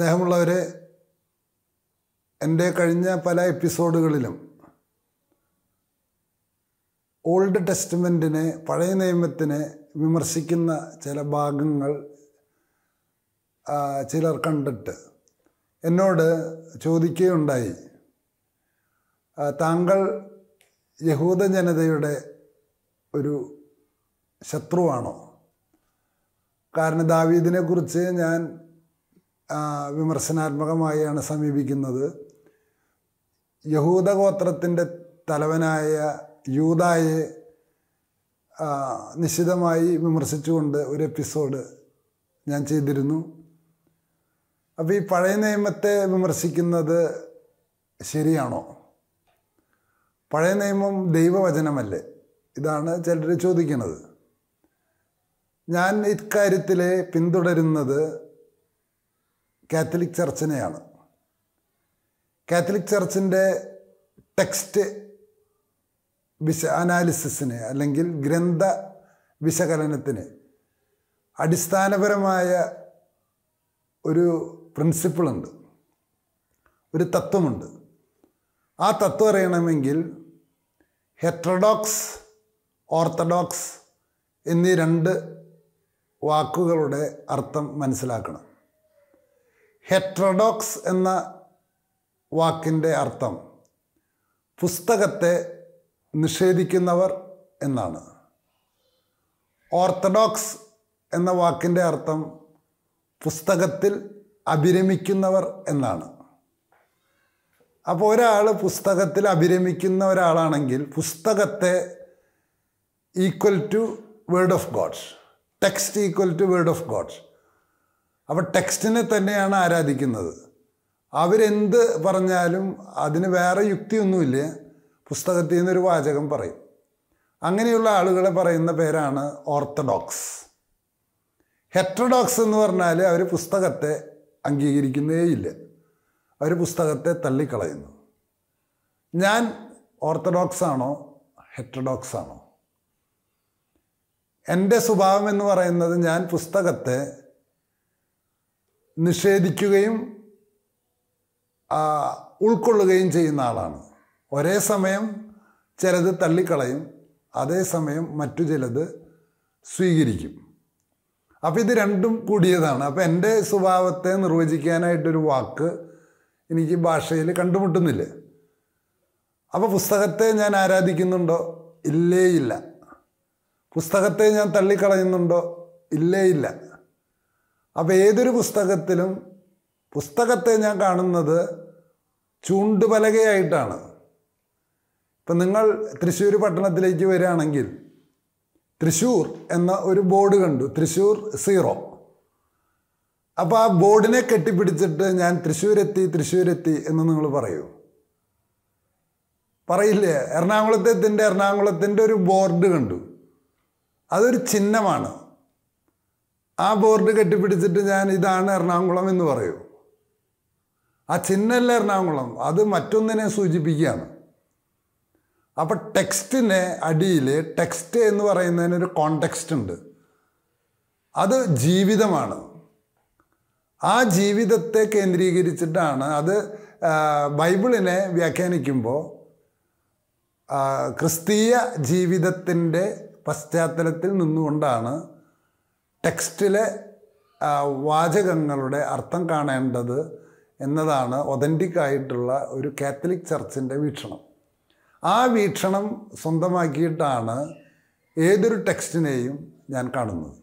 സ്നേഹമുള്ളവരെ എൻ്റെ കഴിഞ്ഞ പല എപ്പിസോഡുകളിലും ഓൾഡ് ടെസ്റ്റ്മെൻറ്റിനെ പഴയ നിയമത്തിനെ വിമർശിക്കുന്ന ചില ഭാഗങ്ങൾ ചിലർ കണ്ടിട്ട് എന്നോട് ചോദിക്കുകയുണ്ടായി താങ്കൾ യഹൂദ ജനതയുടെ ഒരു ശത്രുവാണോ കാരണം ദാവീദിനെക്കുറിച്ച് ഞാൻ വിമർശനാത്മകമായാണ് സമീപിക്കുന്നത് യഹൂദ തലവനായ യൂതായെ നിശ്ചിതമായി വിമർശിച്ചുകൊണ്ട് ഒരു എപ്പിസോഡ് ഞാൻ ചെയ്തിരുന്നു അപ്പോൾ ഈ പഴയ നിയമത്തെ വിമർശിക്കുന്നത് ശരിയാണോ പഴയ നിയമം ദൈവവചനമല്ലേ ഇതാണ് ചിലർ ചോദിക്കുന്നത് ഞാൻ ഇക്കാര്യത്തിൽ പിന്തുടരുന്നത് കാത്തലിക് ചർച്ചിനെയാണ് കാത്തലിക് ചർച്ചിൻ്റെ ടെക്സ്റ്റ് വിശ അനാലിസിസിന് അല്ലെങ്കിൽ ഗ്രന്ഥ വിശകലനത്തിന് അടിസ്ഥാനപരമായ ഒരു പ്രിൻസിപ്പിളുണ്ട് ഒരു തത്വമുണ്ട് ആ തത്വം അറിയണമെങ്കിൽ ഹെട്രഡോക്സ് ഓർത്തഡോക്സ് എന്നീ രണ്ട് വാക്കുകളുടെ അർത്ഥം മനസ്സിലാക്കണം ഹെട്രഡോക്സ് എന്ന വാക്കിൻ്റെ അർത്ഥം പുസ്തകത്തെ നിഷേധിക്കുന്നവർ എന്നാണ് ഓർത്തഡോക്സ് എന്ന വാക്കിൻ്റെ അർത്ഥം പുസ്തകത്തിൽ അഭിരമിക്കുന്നവർ എന്നാണ് അപ്പോൾ ഒരാൾ പുസ്തകത്തിൽ അഭിരമിക്കുന്ന ഒരാളാണെങ്കിൽ പുസ്തകത്തെ equal to word of God's text equal to word of God's അവർ ടെക്സ്റ്റിനെ തന്നെയാണ് ആരാധിക്കുന്നത് അവരെന്ത് പറഞ്ഞാലും അതിന് വേറെ യുക്തിയൊന്നുമില്ല പുസ്തകത്തിൽ നിന്നൊരു വാചകം പറയും അങ്ങനെയുള്ള ആളുകളെ പറയുന്ന പേരാണ് ഓർത്തഡോക്സ് ഹെറ്റഡോക്സ് എന്ന് പറഞ്ഞാൽ അവർ പുസ്തകത്തെ അംഗീകരിക്കുന്നേയില്ല അവർ പുസ്തകത്തെ തള്ളിക്കളയുന്നു ഞാൻ ഓർത്തഡോക്സ് ആണോ ഹെറ്റഡോക്സ് ആണോ എൻ്റെ സ്വഭാവം എന്ന് പറയുന്നത് ഞാൻ പുസ്തകത്തെ നിഷേധിക്കുകയും ഉൾക്കൊള്ളുകയും ചെയ്യുന്ന ആളാണ് ഒരേ സമയം ചിലത് തള്ളിക്കളയും അതേസമയം മറ്റു ചിലത് സ്വീകരിക്കും അപ്പോൾ ഇത് രണ്ടും കൂടിയതാണ് അപ്പോൾ എൻ്റെ സ്വഭാവത്തെ നിർവചിക്കാനായിട്ടൊരു വാക്ക് എനിക്ക് ഭാഷയിൽ കണ്ടുമുട്ടുന്നില്ല അപ്പോൾ പുസ്തകത്തെ ഞാൻ ആരാധിക്കുന്നുണ്ടോ ഇല്ലേ ഇല്ല പുസ്തകത്തെ ഞാൻ തള്ളിക്കളയുന്നുണ്ടോ ഇല്ലേ ഇല്ല അപ്പോൾ ഏതൊരു പുസ്തകത്തിലും പുസ്തകത്തെ ഞാൻ കാണുന്നത് ചൂണ്ടുപലകയായിട്ടാണ് ഇപ്പം നിങ്ങൾ തൃശ്ശൂർ പട്ടണത്തിലേക്ക് വരികയാണെങ്കിൽ തൃശ്ശൂർ എന്ന ഒരു ബോർഡ് കണ്ടു തൃശ്ശൂർ സീറോ അപ്പോൾ ആ ബോർഡിനെ കെട്ടിപ്പിടിച്ചിട്ട് ഞാൻ തൃശ്ശൂരെത്തി തൃശ്ശൂരെത്തി എന്ന് നിങ്ങൾ പറയൂ പറയില്ലേ എറണാകുളത്തെ എറണാകുളത്തിൻ്റെ ഒരു ബോർഡ് കണ്ടു അതൊരു ചിഹ്നമാണ് ആ ബോർഡ് കെട്ടിപ്പിടിച്ചിട്ട് ഞാൻ ഇതാണ് എറണാകുളം എന്ന് പറയൂ ആ ചിഹ്നമല്ല എറണാകുളം അത് മറ്റൊന്നിനെ സൂചിപ്പിക്കുകയാണ് അപ്പം ടെക്സ്റ്റിൻ്റെ അടിയിൽ ടെക്സ്റ്റ് എന്ന് പറയുന്നതിനൊരു കോണ്ടെക്സ്റ്റ് ഉണ്ട് അത് ജീവിതമാണ് ആ ജീവിതത്തെ കേന്ദ്രീകരിച്ചിട്ടാണ് അത് ബൈബിളിനെ വ്യാഖ്യാനിക്കുമ്പോൾ ക്രിസ്തീയ ജീവിതത്തിൻ്റെ പശ്ചാത്തലത്തിൽ നിന്നുകൊണ്ടാണ് ടെക്സ്റ്റിലെ വാചകങ്ങളുടെ അർത്ഥം കാണേണ്ടത് എന്നതാണ് ഒതൻറ്റിക് ആയിട്ടുള്ള ഒരു കാത്തലിക് ചർച്ചിൻ്റെ വീക്ഷണം ആ വീക്ഷണം സ്വന്തമാക്കിയിട്ടാണ് ഏതൊരു ടെക്സ്റ്റിനെയും ഞാൻ കാണുന്നത്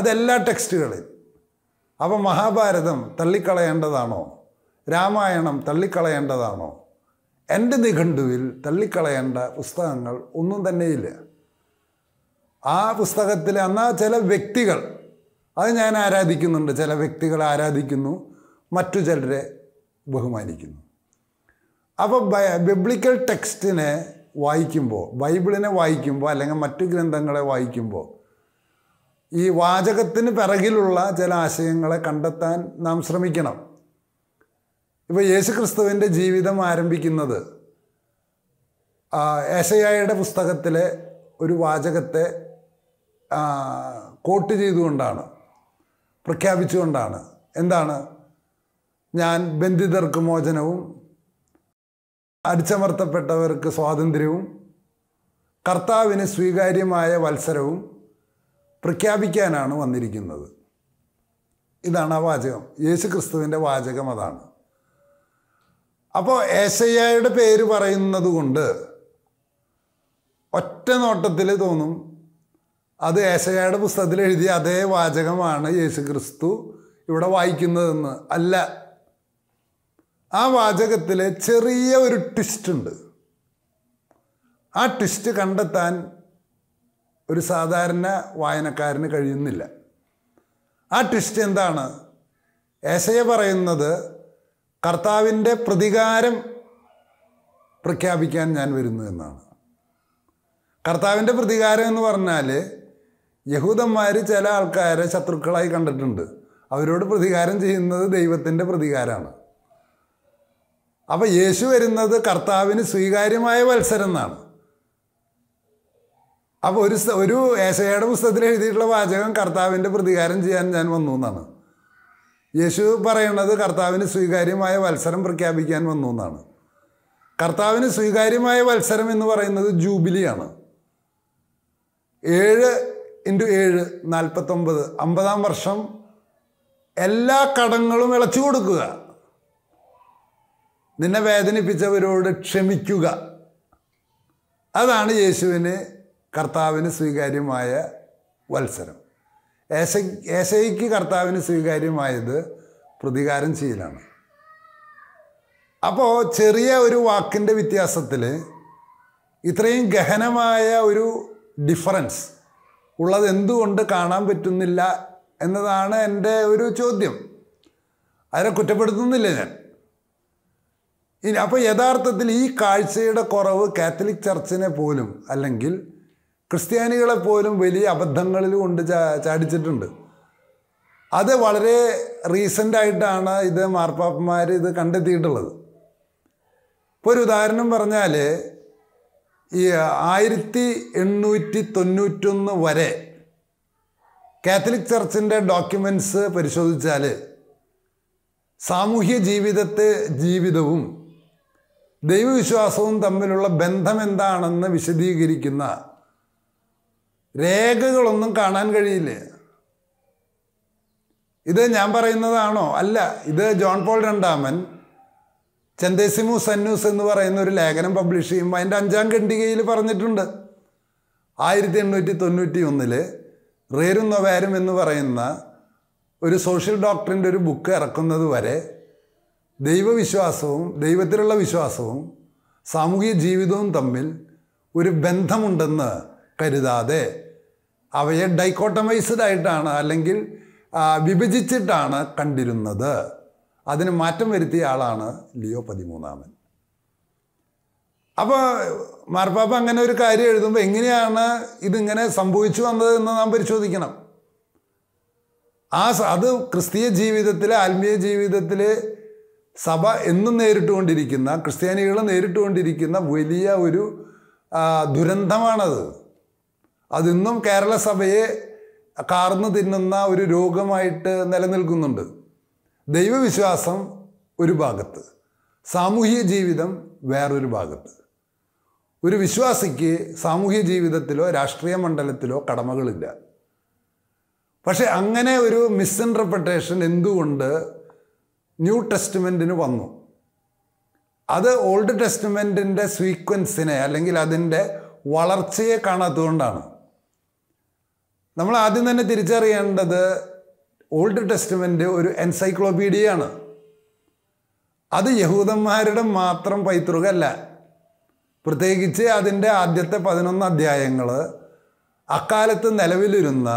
അതെല്ലാ ടെക്സ്റ്റുകളെയും അപ്പോൾ മഹാഭാരതം തള്ളിക്കളയേണ്ടതാണോ രാമായണം തള്ളിക്കളയേണ്ടതാണോ എൻ്റെ നിഘണ്ടുവിൽ തള്ളിക്കളയേണ്ട പുസ്തകങ്ങൾ ഒന്നും തന്നെയില്ല ആ പുസ്തകത്തിലെ എന്നാൽ ചില വ്യക്തികൾ അത് ഞാൻ ആരാധിക്കുന്നുണ്ട് ചില വ്യക്തികൾ ആരാധിക്കുന്നു മറ്റു ചിലരെ ബഹുമാനിക്കുന്നു അപ്പോൾ ബിബ്ലിക്കൽ ടെക്സ്റ്റിനെ വായിക്കുമ്പോൾ ബൈബിളിനെ വായിക്കുമ്പോൾ അല്ലെങ്കിൽ മറ്റു ഗ്രന്ഥങ്ങളെ വായിക്കുമ്പോൾ ഈ വാചകത്തിന് പിറകിലുള്ള ചില ആശയങ്ങളെ കണ്ടെത്താൻ നാം ശ്രമിക്കണം ഇപ്പോൾ ക്രിസ്തുവിൻ്റെ ജീവിതം ആരംഭിക്കുന്നത് ഏശയായുടെ പുസ്തകത്തിലെ ഒരു വാചകത്തെ കോട്ട് ചെയ്തുകൊണ്ടാണ് പ്രഖ്യാപിച്ചുകൊണ്ടാണ് എന്താണ് ഞാൻ ബന്ധിതർക്ക് മോചനവും അടിച്ചമർത്തപ്പെട്ടവർക്ക് സ്വാതന്ത്ര്യവും കർത്താവിന് സ്വീകാര്യമായ വത്സരവും പ്രഖ്യാപിക്കാനാണ് വന്നിരിക്കുന്നത് ഇതാണ് ആ വാചകം യേശു ക്രിസ്തുവിൻ്റെ വാചകം അതാണ് അപ്പോൾ ഏശയ്യയുടെ പേര് പറയുന്നത് കൊണ്ട് ഒറ്റ നോട്ടത്തിൽ തോന്നും അത് ഏശയായുടെ പുസ്തകത്തിൽ എഴുതിയ അതേ വാചകമാണ് യേശു ക്രിസ്തു ഇവിടെ വായിക്കുന്നതെന്ന് അല്ല ആ വാചകത്തിൽ ചെറിയ ഒരു ട്വിസ്റ്റ് ഉണ്ട് ആ ട്വിസ്റ്റ് കണ്ടെത്താൻ ഒരു സാധാരണ വായനക്കാരന് കഴിയുന്നില്ല ആ ട്വിസ്റ്റ് എന്താണ് ഏശയ പറയുന്നത് കർത്താവിൻ്റെ പ്രതികാരം പ്രഖ്യാപിക്കാൻ ഞാൻ വരുന്നു എന്നാണ് കർത്താവിൻ്റെ പ്രതികാരം എന്ന് പറഞ്ഞാൽ യഹൂദന്മാർ ചില ആൾക്കാരെ ശത്രുക്കളായി കണ്ടിട്ടുണ്ട് അവരോട് പ്രതികാരം ചെയ്യുന്നത് ദൈവത്തിൻ്റെ പ്രതികാരമാണ് അപ്പോൾ യേശു വരുന്നത് കർത്താവിന് സ്വീകാര്യമായ മത്സരം എന്നാണ് അപ്പോൾ ഒരു ഒരു ഏശയുടെ പുസ്തകത്തിൽ എഴുതിയിട്ടുള്ള വാചകം കർത്താവിൻ്റെ പ്രതികാരം ചെയ്യാൻ ഞാൻ വന്നു എന്നാണ് യേശു പറയുന്നത് കർത്താവിന് സ്വീകാര്യമായ വത്സരം പ്രഖ്യാപിക്കാൻ വന്നു എന്നാണ് കർത്താവിന് സ്വീകാര്യമായ വത്സരം എന്ന് പറയുന്നത് ജൂബിലിയാണ് ഏഴ് ഇൻറ്റു ഏഴ് നാൽപ്പത്തൊമ്പത് അമ്പതാം വർഷം എല്ലാ കടങ്ങളും ഇളച്ചു കൊടുക്കുക നിന്നെ വേദനിപ്പിച്ചവരോട് ക്ഷമിക്കുക അതാണ് യേശുവിന് കർത്താവിന് സ്വീകാര്യമായ വത്സരം ഏശ ഏശയ്ക്ക് കർത്താവിന് സ്വീകാര്യമായത് പ്രതികാരം ചെയ്യലാണ് അപ്പോൾ ചെറിയ ഒരു വാക്കിൻ്റെ വ്യത്യാസത്തിൽ ഇത്രയും ഗഹനമായ ഒരു ഡിഫറൻസ് ഉള്ളത് എന്തുകൊണ്ട് കാണാൻ പറ്റുന്നില്ല എന്നതാണ് എൻ്റെ ഒരു ചോദ്യം അതിനെ കുറ്റപ്പെടുത്തുന്നില്ല ഞാൻ ഇനി അപ്പോൾ യഥാർത്ഥത്തിൽ ഈ കാഴ്ചയുടെ കുറവ് കാത്തലിക് ചർച്ചിനെ പോലും അല്ലെങ്കിൽ ക്രിസ്ത്യാനികളെ പോലും വലിയ അബദ്ധങ്ങളിൽ കൊണ്ട് ചാടിച്ചിട്ടുണ്ട് അത് വളരെ റീസൻ്റായിട്ടാണ് ഇത് മാർപ്പാപ്പന്മാർ ഇത് കണ്ടെത്തിയിട്ടുള്ളത് ഇപ്പോൾ ഒരു ഉദാഹരണം പറഞ്ഞാൽ ഈ ആയിരത്തി എണ്ണൂറ്റി തൊണ്ണൂറ്റൊന്ന് വരെ കാത്തലിക് ചർച്ചിൻ്റെ ഡോക്യുമെൻസ് പരിശോധിച്ചാൽ സാമൂഹ്യ ജീവിതത്തെ ജീവിതവും ദൈവവിശ്വാസവും തമ്മിലുള്ള ബന്ധം എന്താണെന്ന് വിശദീകരിക്കുന്ന രേഖകളൊന്നും കാണാൻ കഴിയില്ല ഇത് ഞാൻ പറയുന്നതാണോ അല്ല ഇത് ജോൺ പോൾ രണ്ടാമൻ ചെന്തേസിമു സന്നൂസ് എന്ന് പറയുന്ന ഒരു ലേഖനം പബ്ലിഷ് ചെയ്യുമ്പോൾ അതിൻ്റെ അഞ്ചാം ഖണ്ഡികയിൽ പറഞ്ഞിട്ടുണ്ട് ആയിരത്തി എണ്ണൂറ്റി തൊണ്ണൂറ്റി ഒന്നിൽ റേരും നൊവാരും എന്ന് പറയുന്ന ഒരു സോഷ്യൽ ഡോക്ടറിൻ്റെ ഒരു ബുക്ക് ഇറക്കുന്നത് വരെ ദൈവവിശ്വാസവും ദൈവത്തിലുള്ള വിശ്വാസവും സാമൂഹിക ജീവിതവും തമ്മിൽ ഒരു ബന്ധമുണ്ടെന്ന് കരുതാതെ അവയെ ഡൈക്കോട്ടമൈസ്ഡ് ആയിട്ടാണ് അല്ലെങ്കിൽ വിഭജിച്ചിട്ടാണ് കണ്ടിരുന്നത് അതിന് മാറ്റം വരുത്തിയ ആളാണ് ലിയോ പതിമൂന്നാമൻ അപ്പോൾ മാർപ്പാപ്പ അങ്ങനെ ഒരു കാര്യം എഴുതുമ്പോൾ എങ്ങനെയാണ് ഇതിങ്ങനെ സംഭവിച്ചു വന്നത് എന്ന് നാം പരിശോധിക്കണം ആ അത് ക്രിസ്തീയ ജീവിതത്തിൽ ആത്മീയ ജീവിതത്തിൽ സഭ എന്നും നേരിട്ടുകൊണ്ടിരിക്കുന്ന ക്രിസ്ത്യാനികൾ നേരിട്ടുകൊണ്ടിരിക്കുന്ന വലിയ ഒരു ദുരന്തമാണത് അതിന്നും കേരള സഭയെ കാർന്നു തിന്നുന്ന ഒരു രോഗമായിട്ട് നിലനിൽക്കുന്നുണ്ട് ദൈവവിശ്വാസം ഒരു ഭാഗത്ത് സാമൂഹ്യ ജീവിതം വേറൊരു ഭാഗത്ത് ഒരു വിശ്വാസിക്ക് സാമൂഹ്യ ജീവിതത്തിലോ രാഷ്ട്രീയ മണ്ഡലത്തിലോ കടമകളില്ല പക്ഷെ അങ്ങനെ ഒരു മിസ്ഇൻറ്റർപ്രിട്ടേഷൻ എന്തുകൊണ്ട് ന്യൂ ടെസ്റ്റ്മെൻറ്റിന് വന്നു അത് ഓൾഡ് ടെസ്റ്റ്മെൻറ്റിൻ്റെ സീക്വൻസിനെ അല്ലെങ്കിൽ അതിൻ്റെ വളർച്ചയെ കാണാത്തതുകൊണ്ടാണ് നമ്മൾ ആദ്യം തന്നെ തിരിച്ചറിയേണ്ടത് ഓൾഡ് ടെസ്റ്റമെൻ്റ് ഒരു എൻസൈക്ലോപീഡിയയാണ് അത് യഹൂദന്മാരുടെ മാത്രം പൈതൃകമല്ല പ്രത്യേകിച്ച് അതിൻ്റെ ആദ്യത്തെ പതിനൊന്ന് അധ്യായങ്ങൾ അക്കാലത്ത് നിലവിലിരുന്ന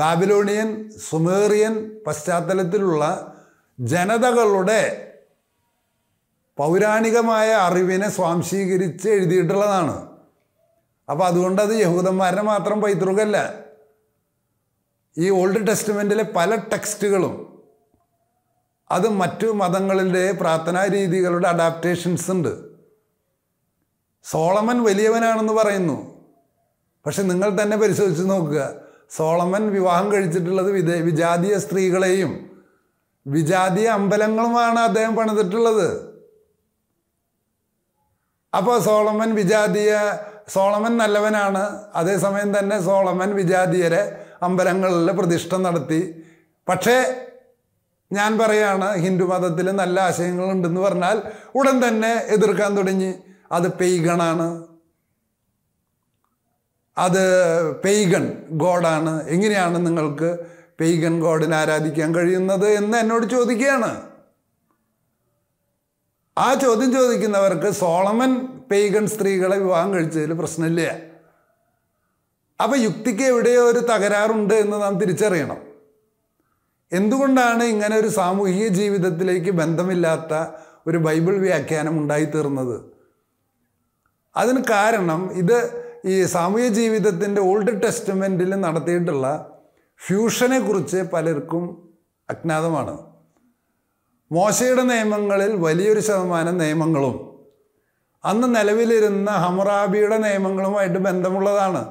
ബാബിലോണിയൻ സുമേറിയൻ പശ്ചാത്തലത്തിലുള്ള ജനതകളുടെ പൗരാണികമായ അറിവിനെ സ്വാംശീകരിച്ച് എഴുതിയിട്ടുള്ളതാണ് അപ്പോൾ അതുകൊണ്ട് അത് യഹൂദന്മാരുടെ മാത്രം പൈതൃകമല്ല ഈ ഓൾഡ് ടെസ്റ്റ്മെൻറ്റിലെ പല ടെക്സ്റ്റുകളും അത് മറ്റു മതങ്ങളിലെ പ്രാർത്ഥനാ രീതികളുടെ അഡാപ്റ്റേഷൻസ് ഉണ്ട് സോളമൻ വലിയവനാണെന്ന് പറയുന്നു പക്ഷെ നിങ്ങൾ തന്നെ പരിശോധിച്ച് നോക്കുക സോളമൻ വിവാഹം കഴിച്ചിട്ടുള്ളത് വിദേ വിജാതീയ സ്ത്രീകളെയും വിജാതീയ അമ്പലങ്ങളുമാണ് അദ്ദേഹം പണിതിട്ടുള്ളത് അപ്പോൾ സോളമൻ വിജാതീയ സോളമൻ നല്ലവനാണ് അതേസമയം തന്നെ സോളമൻ വിജാതീയരെ അമ്പലങ്ങളിൽ പ്രതിഷ്ഠ നടത്തി പക്ഷേ ഞാൻ പറയാണ് ഹിന്ദു മതത്തിൽ നല്ല ആശയങ്ങളുണ്ടെന്ന് പറഞ്ഞാൽ ഉടൻ തന്നെ എതിർക്കാൻ തുടങ്ങി അത് പെയ്ഗണാണ് അത് പെയ്ഗൺ ഗോഡാണ് എങ്ങനെയാണ് നിങ്ങൾക്ക് പെയ്ഗൺ ഗോഡിനെ ആരാധിക്കാൻ കഴിയുന്നത് എന്ന് എന്നോട് ചോദിക്കുകയാണ് ആ ചോദ്യം ചോദിക്കുന്നവർക്ക് സോളമൻ പെയ്ഗൺ സ്ത്രീകളെ വിവാഹം കഴിച്ചതിൽ പ്രശ്നമില്ല അപ്പോൾ യുക്തിക്ക് എവിടെയോ ഒരു തകരാറുണ്ട് എന്ന് നാം തിരിച്ചറിയണം എന്തുകൊണ്ടാണ് ഇങ്ങനെ ഒരു സാമൂഹിക ജീവിതത്തിലേക്ക് ബന്ധമില്ലാത്ത ഒരു ബൈബിൾ വ്യാഖ്യാനം ഉണ്ടായിത്തീർന്നത് അതിന് കാരണം ഇത് ഈ സാമൂഹ്യ ജീവിതത്തിൻ്റെ ഓൾഡ് ടെസ്റ്റ്മെൻറ്റിൽ നടത്തിയിട്ടുള്ള ഫ്യൂഷനെ കുറിച്ച് പലർക്കും അജ്ഞാതമാണ് മോശയുടെ നിയമങ്ങളിൽ വലിയൊരു ശതമാനം നിയമങ്ങളും അന്ന് നിലവിലിരുന്ന ഹമറാബിയുടെ നിയമങ്ങളുമായിട്ട് ബന്ധമുള്ളതാണ്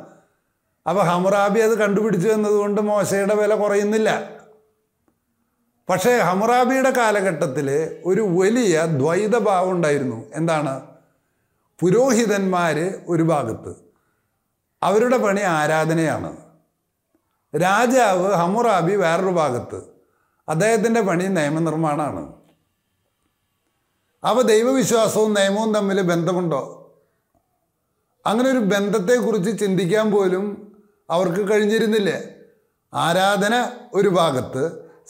അപ്പോൾ ഹമുറാബി അത് കണ്ടുപിടിച്ചു എന്നതുകൊണ്ട് മോശയുടെ വില കുറയുന്നില്ല പക്ഷേ ഹമുറാബിയുടെ കാലഘട്ടത്തിൽ ഒരു വലിയ ദ്വൈതഭാവം ഉണ്ടായിരുന്നു എന്താണ് പുരോഹിതന്മാർ ഒരു ഭാഗത്ത് അവരുടെ പണി ആരാധനയാണ് രാജാവ് ഹമുറാബി വേറൊരു ഭാഗത്ത് അദ്ദേഹത്തിൻ്റെ പണി നിയമനിർമ്മാണമാണ് അപ്പോൾ ദൈവവിശ്വാസവും നിയമവും തമ്മിൽ ബന്ധമുണ്ടോ അങ്ങനെ ഒരു ബന്ധത്തെക്കുറിച്ച് ചിന്തിക്കാൻ പോലും അവർക്ക് കഴിഞ്ഞിരുന്നില്ലേ ആരാധന ഒരു ഭാഗത്ത്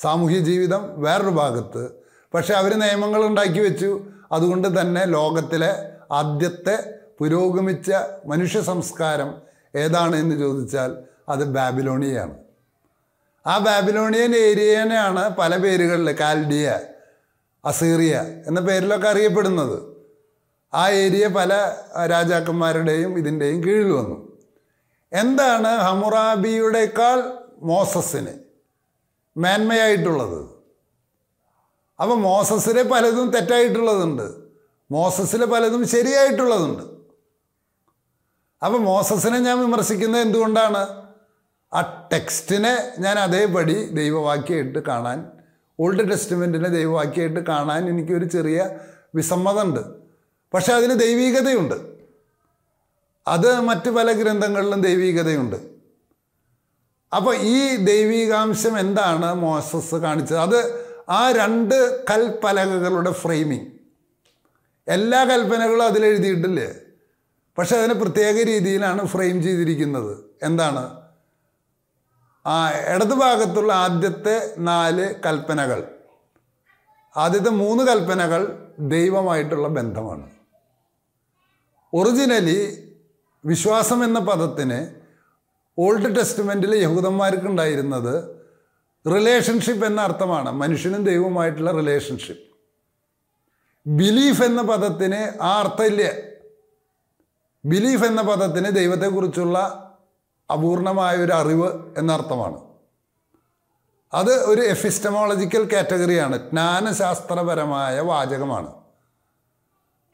സാമൂഹ്യ ജീവിതം വേറൊരു ഭാഗത്ത് പക്ഷെ അവർ നിയമങ്ങൾ ഉണ്ടാക്കി വെച്ചു അതുകൊണ്ട് തന്നെ ലോകത്തിലെ ആദ്യത്തെ പുരോഗമിച്ച മനുഷ്യ സംസ്കാരം ഏതാണ് എന്ന് ചോദിച്ചാൽ അത് ബാബിലോണിയാണ് ആ ബാബിലോണിയൻ ഏരിയനെയാണ് പല പേരുകളിൽ കാൽഡിയ അസീറിയ എന്ന പേരിലൊക്കെ അറിയപ്പെടുന്നത് ആ ഏരിയ പല രാജാക്കന്മാരുടെയും ഇതിൻ്റെയും കീഴിൽ വന്നു എന്താണ് ഹമുറാബിയുടെക്കാൾ മോസസിന് മേന്മയായിട്ടുള്ളത് അപ്പോൾ മോസസിലെ പലതും തെറ്റായിട്ടുള്ളതുണ്ട് മോസസിലെ പലതും ശരിയായിട്ടുള്ളതുണ്ട് അപ്പോൾ മോസസിനെ ഞാൻ വിമർശിക്കുന്നത് എന്തുകൊണ്ടാണ് ആ ടെക്സ്റ്റിനെ ഞാൻ അതേപടി ദൈവവാക്യമായിട്ട് കാണാൻ ഓൾഡ് ടെസ്റ്റ്മെൻറ്റിനെ ദൈവവാക്യമായിട്ട് കാണാൻ എനിക്കൊരു ചെറിയ വിസമ്മതമുണ്ട് പക്ഷേ അതിന് ദൈവീകതയുണ്ട് അത് മറ്റു പല ഗ്രന്ഥങ്ങളിലും ദൈവീകതയുണ്ട് അപ്പോൾ ഈ ദൈവീകാംശം എന്താണ് മോസസ് കാണിച്ചത് അത് ആ രണ്ട് കൽപ്പലകകളുടെ ഫ്രെയിമിങ് എല്ലാ കൽപ്പനകളും അതിലെഴുതിയിട്ടില്ലേ പക്ഷെ അതിനെ പ്രത്യേക രീതിയിലാണ് ഫ്രെയിം ചെയ്തിരിക്കുന്നത് എന്താണ് ആ ഇടതു ഭാഗത്തുള്ള ആദ്യത്തെ നാല് കൽപ്പനകൾ ആദ്യത്തെ മൂന്ന് കൽപ്പനകൾ ദൈവമായിട്ടുള്ള ബന്ധമാണ് ഒറിജിനലി വിശ്വാസം എന്ന പദത്തിന് ഓൾഡ് ടെസ്റ്റ്മെൻറ്റിൽ യഹൂദന്മാർക്കുണ്ടായിരുന്നത് റിലേഷൻഷിപ്പ് എന്ന അർത്ഥമാണ് മനുഷ്യനും ദൈവവുമായിട്ടുള്ള റിലേഷൻഷിപ്പ് ബിലീഫ് എന്ന പദത്തിന് ആ അർത്ഥമില്ല ബിലീഫ് എന്ന പദത്തിന് ദൈവത്തെക്കുറിച്ചുള്ള അപൂർണമായ ഒരു അറിവ് എന്നർത്ഥമാണ് അത് ഒരു എഫിസ്റ്റമോളജിക്കൽ കാറ്റഗറിയാണ് ജ്ഞാനശാസ്ത്രപരമായ വാചകമാണ്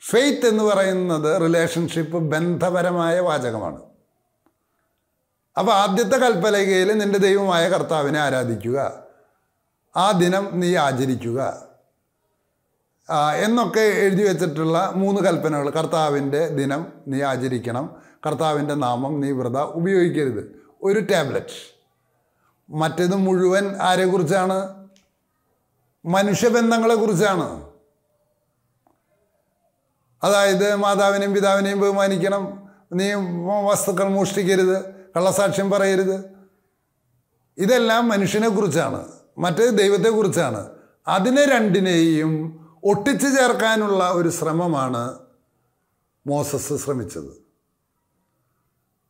ഫെയ്ത്ത് എന്ന് പറയുന്നത് റിലേഷൻഷിപ്പ് ബന്ധപരമായ വാചകമാണ് അപ്പോൾ ആദ്യത്തെ കൽപ്പലകയിൽ നിന്റെ ദൈവമായ കർത്താവിനെ ആരാധിക്കുക ആ ദിനം നീ ആചരിക്കുക എന്നൊക്കെ എഴുതി വെച്ചിട്ടുള്ള മൂന്ന് കൽപ്പനകൾ കർത്താവിൻ്റെ ദിനം നീ ആചരിക്കണം കർത്താവിൻ്റെ നാമം നീ വ്രത ഉപയോഗിക്കരുത് ഒരു ടാബ്ലറ്റ് മറ്റേത് മുഴുവൻ ആരെക്കുറിച്ചാണ് മനുഷ്യബന്ധങ്ങളെക്കുറിച്ചാണ് അതായത് മാതാവിനെയും പിതാവിനെയും ബഹുമാനിക്കണം നീ വസ്തുക്കൾ മോഷ്ടിക്കരുത് കള്ളസാക്ഷ്യം പറയരുത് ഇതെല്ലാം മനുഷ്യനെ കുറിച്ചാണ് മറ്റേത് ദൈവത്തെക്കുറിച്ചാണ് അതിനെ രണ്ടിനെയും ഒട്ടിച്ചു ചേർക്കാനുള്ള ഒരു ശ്രമമാണ് മോസസ് ശ്രമിച്ചത്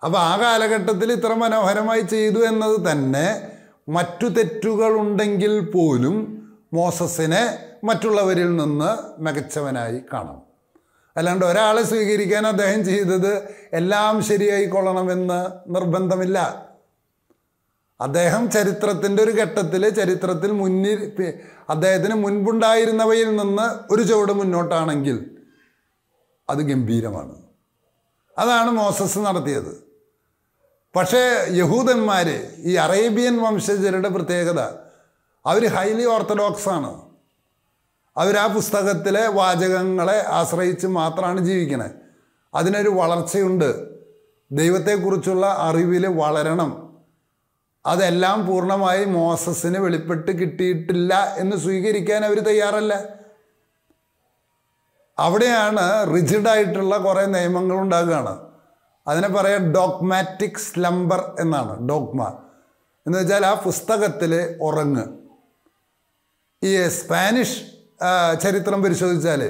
അപ്പോൾ ആ കാലഘട്ടത്തിൽ ഇത്ര മനോഹരമായി ചെയ്തു എന്നത് തന്നെ മറ്റു തെറ്റുകളുണ്ടെങ്കിൽ പോലും മോസസിനെ മറ്റുള്ളവരിൽ നിന്ന് മികച്ചവനായി കാണാം അല്ലാണ്ട് ഒരാളെ സ്വീകരിക്കാൻ അദ്ദേഹം ചെയ്തത് എല്ലാം ശരിയായിക്കൊള്ളണമെന്ന് നിർബന്ധമില്ല അദ്ദേഹം ചരിത്രത്തിൻ്റെ ഒരു ഘട്ടത്തിൽ ചരിത്രത്തിൽ മുന്നിൽ അദ്ദേഹത്തിന് മുൻപുണ്ടായിരുന്നവയിൽ നിന്ന് ഒരു ചുവട് മുന്നോട്ടാണെങ്കിൽ അത് ഗംഭീരമാണ് അതാണ് മോസസ് നടത്തിയത് പക്ഷേ യഹൂദന്മാർ ഈ അറേബ്യൻ വംശജരുടെ പ്രത്യേകത അവർ ഹൈലി ഓർത്തഡോക്സ് ആണ് അവർ ആ പുസ്തകത്തിലെ വാചകങ്ങളെ ആശ്രയിച്ച് മാത്രമാണ് ജീവിക്കുന്നത് അതിനൊരു വളർച്ചയുണ്ട് ദൈവത്തെക്കുറിച്ചുള്ള അറിവിൽ വളരണം അതെല്ലാം പൂർണ്ണമായി മോസസിന് വെളിപ്പെട്ട് കിട്ടിയിട്ടില്ല എന്ന് സ്വീകരിക്കാൻ അവർ തയ്യാറല്ല അവിടെയാണ് റിജിഡായിട്ടുള്ള കുറേ നിയമങ്ങൾ ഉണ്ടാകുകയാണ് അതിനെ പറയാം ഡോഗ്മാറ്റിക് സ്ലംബർ എന്നാണ് ഡോഗ്മ എന്ന് വെച്ചാൽ ആ പുസ്തകത്തിൽ ഉറങ്ങ് ഈ സ്പാനിഷ് ചരിത്രം പരിശോധിച്ചാൽ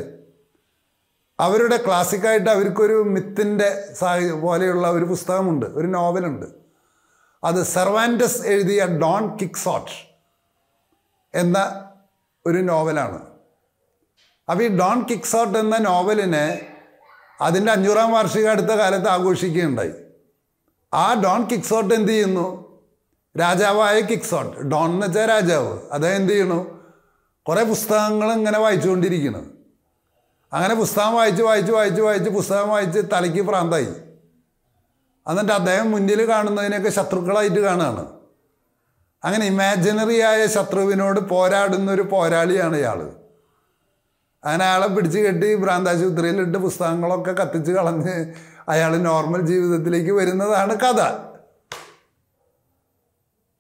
അവരുടെ ക്ലാസിക്കായിട്ട് അവർക്കൊരു മിത്തിൻ്റെ സാഹച പോലെയുള്ള ഒരു പുസ്തകമുണ്ട് ഒരു നോവലുണ്ട് അത് സെർവാൻറ്റസ് എഴുതിയ ഡോൺ കിക്സോട്ട് എന്ന ഒരു നോവലാണ് അപ്പോൾ ഈ ഡോൺ കിക്സോട്ട് എന്ന നോവലിനെ അതിൻ്റെ അഞ്ഞൂറാം വാർഷിക അടുത്ത കാലത്ത് ആഘോഷിക്കുകയുണ്ടായി ആ ഡോൺ കിക്സോട്ട് എന്ത് ചെയ്യുന്നു രാജാവായ കിക്സോട്ട് ഡോൺ എന്ന് വെച്ചാൽ രാജാവ് അദ്ദേഹം എന്ത് ചെയ്യണു കുറേ പുസ്തകങ്ങൾ ഇങ്ങനെ വായിച്ചുകൊണ്ടിരിക്കുന്നത് അങ്ങനെ പുസ്തകം വായിച്ച് വായിച്ച് വായിച്ച് വായിച്ച് പുസ്തകം വായിച്ച് തലയ്ക്ക് പ്രാന്തായി എന്നിട്ട് അദ്ദേഹം മുന്നിൽ കാണുന്നതിനൊക്കെ ശത്രുക്കളായിട്ട് കാണുകയാണ് അങ്ങനെ ഇമാജിനറി ആയ ശത്രുവിനോട് പോരാടുന്ന ഒരു പോരാളിയാണ് ഇയാൾ അങ്ങനെ അയാളെ പിടിച്ച് കെട്ടി ഭ്രാന്താശുപത്രിയിലിട്ട് പുസ്തകങ്ങളൊക്കെ കത്തിച്ച് കളഞ്ഞ് അയാൾ നോർമൽ ജീവിതത്തിലേക്ക് വരുന്നതാണ് കഥ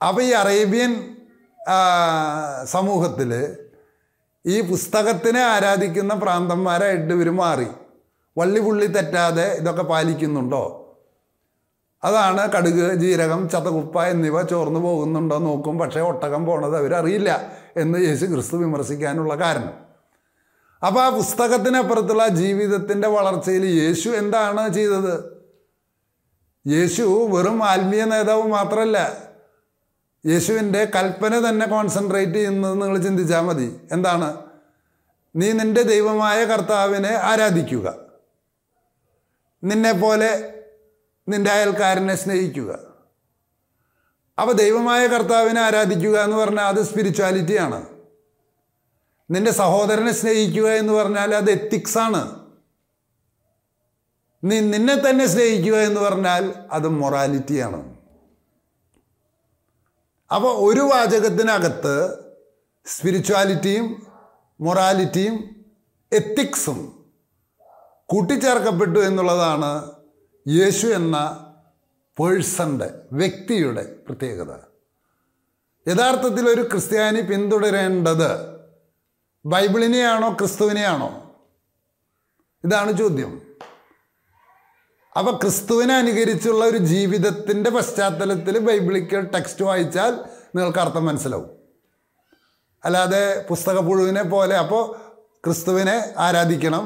അപ്പോൾ ഈ അറേബ്യൻ സമൂഹത്തിൽ ഈ പുസ്തകത്തിനെ ആരാധിക്കുന്ന പ്രാന്തന്മാരായിട്ട് ഇവർ മാറി വള്ളി പുള്ളി തെറ്റാതെ ഇതൊക്കെ പാലിക്കുന്നുണ്ടോ അതാണ് കടുക് ജീരകം ചതകുപ്പ എന്നിവ ചോർന്നു പോകുന്നുണ്ടോ നോക്കും പക്ഷേ ഒട്ടകം പോണത് അവരറിയില്ല എന്ന് യേശു ക്രിസ്തു വിമർശിക്കാനുള്ള കാരണം അപ്പോൾ ആ പുസ്തകത്തിനപ്പുറത്തുള്ള ജീവിതത്തിൻ്റെ വളർച്ചയിൽ യേശു എന്താണ് ചെയ്തത് യേശു വെറും ആത്മീയ നേതാവ് മാത്രമല്ല യേശുവിൻ്റെ കൽപ്പന തന്നെ കോൺസെൻട്രേറ്റ് ചെയ്യുന്നത് നിങ്ങൾ ചിന്തിച്ചാൽ മതി എന്താണ് നീ നിൻ്റെ ദൈവമായ കർത്താവിനെ ആരാധിക്കുക നിന്നെപ്പോലെ നിൻ്റെ അയൽക്കാരനെ സ്നേഹിക്കുക അപ്പോൾ ദൈവമായ കർത്താവിനെ ആരാധിക്കുക എന്ന് പറഞ്ഞാൽ അത് സ്പിരിച്വാലിറ്റിയാണ് നിന്റെ സഹോദരനെ സ്നേഹിക്കുക എന്ന് പറഞ്ഞാൽ അത് എത്തിക്സാണ് നീ നിന്നെ തന്നെ സ്നേഹിക്കുക എന്ന് പറഞ്ഞാൽ അത് മൊറാലിറ്റിയാണ് അപ്പോൾ ഒരു വാചകത്തിനകത്ത് സ്പിരിച്വാലിറ്റിയും മൊറാലിറ്റിയും എത്തിക്സും കൂട്ടിച്ചേർക്കപ്പെട്ടു എന്നുള്ളതാണ് യേശു എന്ന പേഴ്സൻ്റെ വ്യക്തിയുടെ പ്രത്യേകത യഥാർത്ഥത്തിൽ ഒരു ക്രിസ്ത്യാനി പിന്തുടരേണ്ടത് ബൈബിളിനെയാണോ ക്രിസ്തുവിനെയാണോ ഇതാണ് ചോദ്യം അപ്പൊ ക്രിസ്തുവിനെ അനുകരിച്ചുള്ള ഒരു ജീവിതത്തിന്റെ പശ്ചാത്തലത്തിൽ ബൈബിളിക്കൽ ടെക്സ്റ്റ് വായിച്ചാൽ നിങ്ങൾക്ക് അർത്ഥം മനസ്സിലാവും അല്ലാതെ പുഴുവിനെ പോലെ അപ്പോൾ ക്രിസ്തുവിനെ ആരാധിക്കണം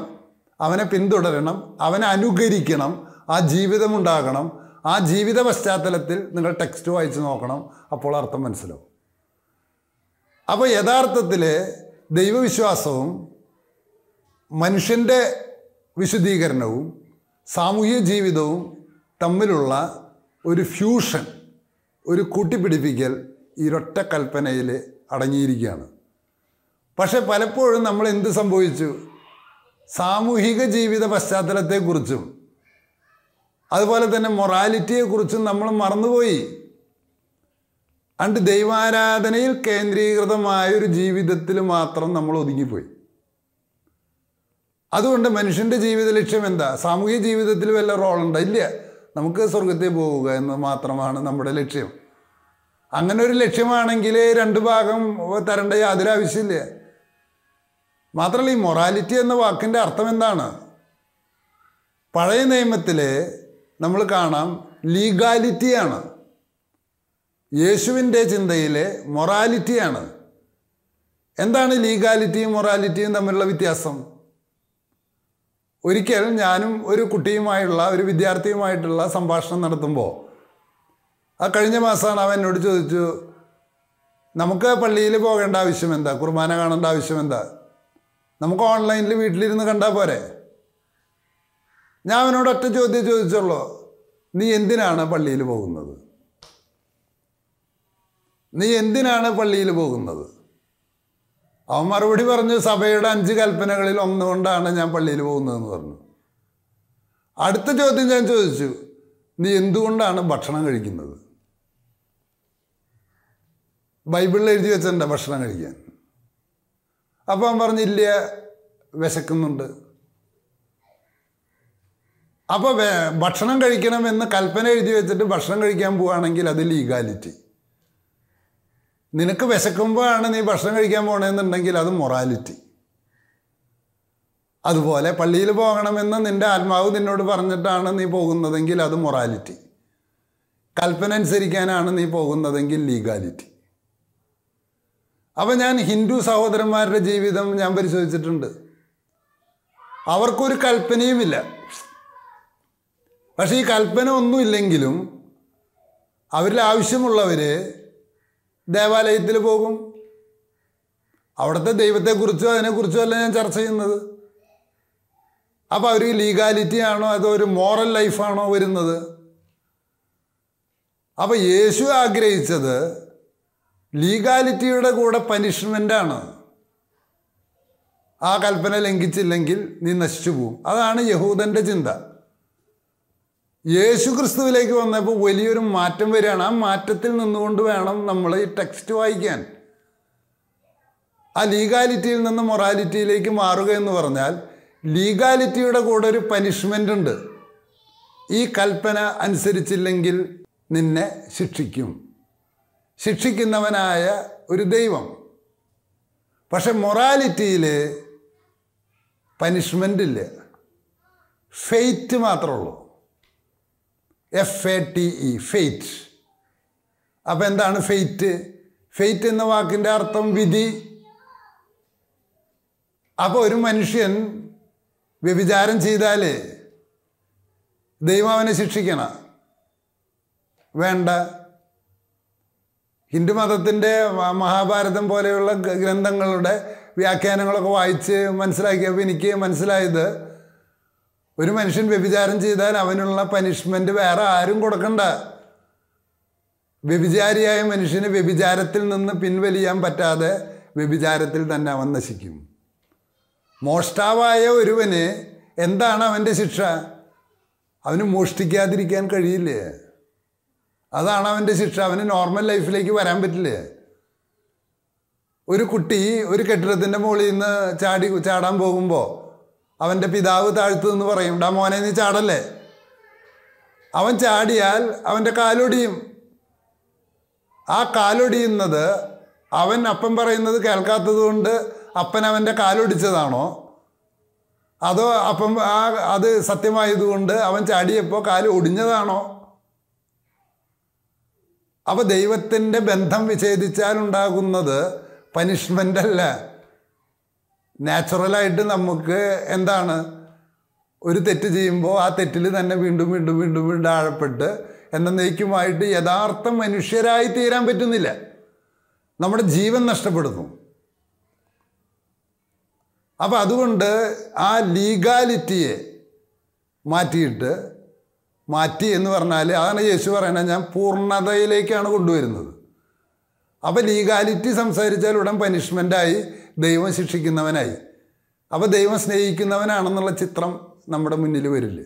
അവനെ പിന്തുടരണം അവനെ അനുകരിക്കണം ആ ജീവിതമുണ്ടാകണം ആ ജീവിത പശ്ചാത്തലത്തിൽ നിങ്ങൾ ടെക്സ്റ്റ് വായിച്ച് നോക്കണം അപ്പോൾ അർത്ഥം മനസ്സിലാവും അപ്പോൾ യഥാർത്ഥത്തിൽ ദൈവവിശ്വാസവും മനുഷ്യൻ്റെ വിശുദ്ധീകരണവും സാമൂഹ്യ ജീവിതവും തമ്മിലുള്ള ഒരു ഫ്യൂഷൻ ഒരു കൂട്ടിപ്പിടിപ്പിക്കൽ ഇരൊറ്റ കൽപ്പനയിൽ അടങ്ങിയിരിക്കുകയാണ് പക്ഷേ പലപ്പോഴും നമ്മൾ എന്ത് സംഭവിച്ചു സാമൂഹിക ജീവിത പശ്ചാത്തലത്തെക്കുറിച്ചും അതുപോലെ തന്നെ മൊറാലിറ്റിയെക്കുറിച്ചും നമ്മൾ മറന്നുപോയി അണ്ട് ദൈവാരാധനയിൽ കേന്ദ്രീകൃതമായ ഒരു ജീവിതത്തിൽ മാത്രം നമ്മൾ ഒതുങ്ങിപ്പോയി അതുകൊണ്ട് മനുഷ്യൻ്റെ ജീവിത ലക്ഷ്യം എന്താ സാമൂഹ്യ ജീവിതത്തിൽ വല്ല റോളുണ്ടോ ഇല്ല നമുക്ക് സ്വർഗത്തിൽ പോവുക എന്ന് മാത്രമാണ് നമ്മുടെ ലക്ഷ്യം അങ്ങനെ ഒരു ലക്ഷ്യമാണെങ്കിൽ രണ്ട് ഭാഗം തരേണ്ട യാതൊരു ആവശ്യമില്ല മാത്രമല്ല ഈ മൊറാലിറ്റി എന്ന വാക്കിൻ്റെ അർത്ഥം എന്താണ് പഴയ നിയമത്തിൽ നമ്മൾ കാണാം ലീഗാലിറ്റിയാണ് യേശുവിൻ്റെ ചിന്തയിൽ മൊറാലിറ്റിയാണ് എന്താണ് ലീഗാലിറ്റിയും മൊറാലിറ്റിയും തമ്മിലുള്ള വ്യത്യാസം ഒരിക്കൽ ഞാനും ഒരു കുട്ടിയുമായുള്ള ഒരു വിദ്യാർത്ഥിയുമായിട്ടുള്ള സംഭാഷണം നടത്തുമ്പോൾ ആ കഴിഞ്ഞ മാസമാണ് അവൻ എന്നോട് ചോദിച്ചു നമുക്ക് പള്ളിയിൽ പോകേണ്ട ആവശ്യം എന്താ കുർബാന കാണേണ്ട ആവശ്യം എന്താ നമുക്ക് ഓൺലൈനിൽ വീട്ടിലിരുന്ന് കണ്ടാൽ പോരെ ഞാൻ അവനോട് ഒറ്റ ചോദ്യം ചോദിച്ചുള്ളൂ നീ എന്തിനാണ് പള്ളിയിൽ പോകുന്നത് നീ എന്തിനാണ് പള്ളിയിൽ പോകുന്നത് അവൻ മറുപടി പറഞ്ഞു സഭയുടെ അഞ്ച് കൽപ്പനകളിൽ ഒന്നുകൊണ്ടാണ് ഞാൻ പള്ളിയിൽ പോകുന്നതെന്ന് പറഞ്ഞു അടുത്ത ചോദ്യം ഞാൻ ചോദിച്ചു നീ എന്തുകൊണ്ടാണ് ഭക്ഷണം കഴിക്കുന്നത് ബൈബിളിൽ എഴുതി വെച്ചിട്ടുണ്ട് ഭക്ഷണം കഴിക്കാൻ അപ്പോൾ അവൻ പറഞ്ഞില്ല വിശക്കുന്നുണ്ട് അപ്പോൾ ഭക്ഷണം കഴിക്കണമെന്ന് കൽപ്പന എഴുതി വെച്ചിട്ട് ഭക്ഷണം കഴിക്കാൻ പോവുകയാണെങ്കിൽ അത് ലീഗാലിറ്റി നിനക്ക് വിശക്കുമ്പോഴാണ് നീ ഭക്ഷണം കഴിക്കാൻ പോകണമെന്നുണ്ടെങ്കിൽ അത് മൊറാലിറ്റി അതുപോലെ പള്ളിയിൽ പോകണമെന്ന് നിൻ്റെ ആത്മാവ് നിന്നോട് പറഞ്ഞിട്ടാണ് നീ പോകുന്നതെങ്കിൽ അത് മൊറാലിറ്റി കൽപ്പന അനുസരിക്കാനാണ് നീ പോകുന്നതെങ്കിൽ ലീഗാലിറ്റി അപ്പം ഞാൻ ഹിന്ദു സഹോദരന്മാരുടെ ജീവിതം ഞാൻ പരിശോധിച്ചിട്ടുണ്ട് അവർക്കൊരു കൽപ്പനയുമില്ല പക്ഷേ ഈ കൽപ്പന ഒന്നുമില്ലെങ്കിലും അവരിൽ ആവശ്യമുള്ളവർ ദേവാലയത്തിൽ പോകും അവിടുത്തെ ദൈവത്തെക്കുറിച്ചോ അതിനെക്കുറിച്ചോ അല്ല ഞാൻ ചർച്ച ചെയ്യുന്നത് അപ്പോൾ അവർ ലീഗാലിറ്റി ആണോ അതോ ഒരു മോറൽ ലൈഫാണോ വരുന്നത് അപ്പോൾ യേശു ആഗ്രഹിച്ചത് ലീഗാലിറ്റിയുടെ കൂടെ പനിഷ്മെൻ്റാണ് ആ കൽപ്പന ലംഘിച്ചില്ലെങ്കിൽ നീ നശിച്ചു പോകും അതാണ് യഹൂദൻ്റെ ചിന്ത യേശു ക്രിസ്തുവിലേക്ക് വന്നപ്പോൾ വലിയൊരു മാറ്റം വരികയാണ് ആ മാറ്റത്തിൽ നിന്നുകൊണ്ട് വേണം നമ്മൾ ഈ ടെക്സ്റ്റ് വായിക്കാൻ ആ ലീഗാലിറ്റിയിൽ നിന്ന് മൊറാലിറ്റിയിലേക്ക് മാറുക എന്ന് പറഞ്ഞാൽ ലീഗാലിറ്റിയുടെ കൂടെ ഒരു പനിഷ്മെൻ്റ് ഉണ്ട് ഈ കൽപ്പന അനുസരിച്ചില്ലെങ്കിൽ നിന്നെ ശിക്ഷിക്കും ശിക്ഷിക്കുന്നവനായ ഒരു ദൈവം പക്ഷെ മൊറാലിറ്റിയിൽ പനിഷ്മെൻ്റ് ഇല്ല ഫെയ്റ്റ് മാത്രമേ ഉള്ളൂ F A T E fate അപ്പോൾ എന്താണ് ഫെയ്റ്റ് ഫെയ്റ്റ് എന്ന വാക്കിൻ്റെ അർത്ഥം വിധി അപ്പോൾ ഒരു മനുഷ്യൻ വ്യഭിചാരം ചെയ്താൽ ദൈവം അവനെ ശിക്ഷിക്കണം വേണ്ട ഹിന്ദു മതത്തിൻ്റെ മഹാഭാരതം പോലെയുള്ള ഗ്രന്ഥങ്ങളുടെ വ്യാഖ്യാനങ്ങളൊക്കെ വായിച്ച് മനസ്സിലാക്കിയപ്പോൾ എനിക്ക് മനസ്സിലായത് ഒരു മനുഷ്യൻ വ്യഭിചാരം ചെയ്താൽ അവനുള്ള പനിഷ്മെന്റ് വേറെ ആരും കൊടുക്കണ്ട വ്യഭിചാരിയായ മനുഷ്യന് വ്യഭിചാരത്തിൽ നിന്ന് പിൻവലിയാൻ പറ്റാതെ വ്യഭിചാരത്തിൽ തന്നെ അവൻ നശിക്കും മോഷ്ടാവായ ഒരുവന് എന്താണ് അവൻ്റെ ശിക്ഷ അവന് മോഷ്ടിക്കാതിരിക്കാൻ കഴിയില്ലേ അതാണ് അവൻ്റെ ശിക്ഷ അവന് നോർമൽ ലൈഫിലേക്ക് വരാൻ പറ്റില്ലേ ഒരു കുട്ടി ഒരു കെട്ടിടത്തിൻ്റെ മുകളിൽ നിന്ന് ചാടി ചാടാൻ പോകുമ്പോൾ അവൻ്റെ പിതാവ് താഴ്ത്തു എന്ന് പറയും ഡാ മോനെ നീ ചാടല്ലേ അവൻ ചാടിയാൽ അവൻ്റെ കാലൊടിയും ആ കാലൊടിയുന്നത് അവൻ അപ്പൻ പറയുന്നത് കേൾക്കാത്തത് കൊണ്ട് അപ്പൻ അവൻ്റെ കാലൊടിച്ചതാണോ അതോ അപ്പം ആ അത് സത്യമായതുകൊണ്ട് അവൻ ചാടിയപ്പോൾ കാല് ഒടിഞ്ഞതാണോ അപ്പോൾ ദൈവത്തിൻ്റെ ബന്ധം വിച്ഛേദിച്ചാൽ ഉണ്ടാകുന്നത് പനിഷ്മെൻ്റ് അല്ല നാച്ചുറലായിട്ട് നമുക്ക് എന്താണ് ഒരു തെറ്റ് ചെയ്യുമ്പോൾ ആ തെറ്റിൽ തന്നെ വീണ്ടും വീണ്ടും വീണ്ടും വീണ്ടും ആഴപ്പെട്ട് എന്നേക്കുമായിട്ട് യഥാർത്ഥ മനുഷ്യരായി തീരാൻ പറ്റുന്നില്ല നമ്മുടെ ജീവൻ നഷ്ടപ്പെടുന്നു അപ്പം അതുകൊണ്ട് ആ ലീഗാലിറ്റിയെ മാറ്റിയിട്ട് മാറ്റി എന്ന് പറഞ്ഞാൽ അതാണ് യേശു പറയുന്നത് ഞാൻ പൂർണ്ണതയിലേക്കാണ് കൊണ്ടുവരുന്നത് അപ്പോൾ ലീഗാലിറ്റി സംസാരിച്ചാൽ ഉടൻ പനിഷ്മെൻ്റായി ദൈവം ശിക്ഷിക്കുന്നവനായി അപ്പോൾ ദൈവം സ്നേഹിക്കുന്നവനാണെന്നുള്ള ചിത്രം നമ്മുടെ മുന്നിൽ വരില്ല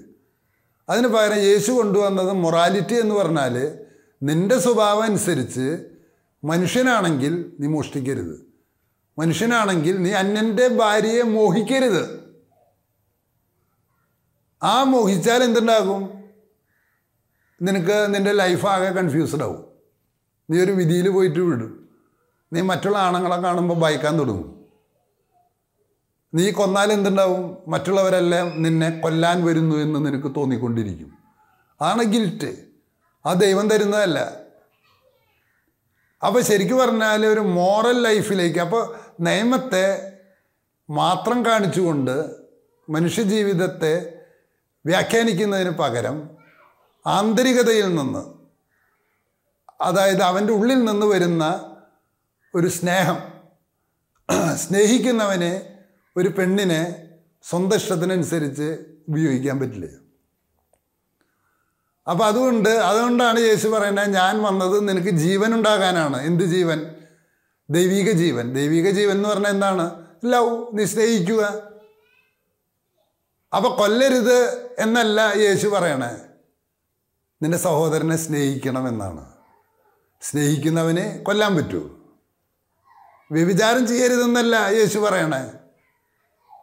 അതിന് പകരം യേശു കൊണ്ടുവന്നത് മൊറാലിറ്റി എന്ന് പറഞ്ഞാൽ നിൻ്റെ സ്വഭാവം അനുസരിച്ച് മനുഷ്യനാണെങ്കിൽ നീ മോഷ്ടിക്കരുത് മനുഷ്യനാണെങ്കിൽ നീ അന്യൻ്റെ ഭാര്യയെ മോഹിക്കരുത് ആ മോഹിച്ചാൽ എന്തുണ്ടാകും നിനക്ക് നിൻ്റെ ലൈഫാകെ കൺഫ്യൂസ്ഡ് ആവും നീ ഒരു വിധിയിൽ പോയിട്ട് വിടും നീ മറ്റുള്ള ആണുങ്ങളെ കാണുമ്പോൾ ഭയക്കാൻ തുടങ്ങും നീ കൊന്നാൽ എന്തുണ്ടാവും മറ്റുള്ളവരെല്ലാം നിന്നെ കൊല്ലാൻ വരുന്നു എന്ന് നിനക്ക് തോന്നിക്കൊണ്ടിരിക്കും ആണ് ഗിൽറ്റ് ആ ദൈവം തരുന്നതല്ല അപ്പോൾ ശരിക്കും പറഞ്ഞാൽ ഒരു മോറൽ ലൈഫിലേക്ക് അപ്പോൾ നിയമത്തെ മാത്രം കാണിച്ചുകൊണ്ട് മനുഷ്യജീവിതത്തെ വ്യാഖ്യാനിക്കുന്നതിന് പകരം ആന്തരികതയിൽ നിന്ന് അതായത് അവൻ്റെ ഉള്ളിൽ നിന്ന് വരുന്ന ഒരു സ്നേഹം സ്നേഹിക്കുന്നവനെ ഒരു പെണ്ണിനെ സ്വന്തം ഇഷ്ടത്തിനനുസരിച്ച് ഉപയോഗിക്കാൻ പറ്റില്ല അപ്പം അതുകൊണ്ട് അതുകൊണ്ടാണ് യേശു പറയുന്നത് ഞാൻ വന്നത് നിനക്ക് ജീവൻ ഉണ്ടാകാനാണ് എന്ത് ജീവൻ ദൈവിക ജീവൻ ദൈവിക ജീവൻ എന്ന് പറഞ്ഞാൽ എന്താണ് ലവ് നിശ്ചയിക്കുക അപ്പം കൊല്ലരുത് എന്നല്ല യേശു പറയണേ നിന്റെ സഹോദരനെ സ്നേഹിക്കണമെന്നാണ് സ്നേഹിക്കുന്നവനെ കൊല്ലാൻ പറ്റൂ വ്യഭിചാരം ചെയ്യരുതെന്നല്ല യേശു പറയണേ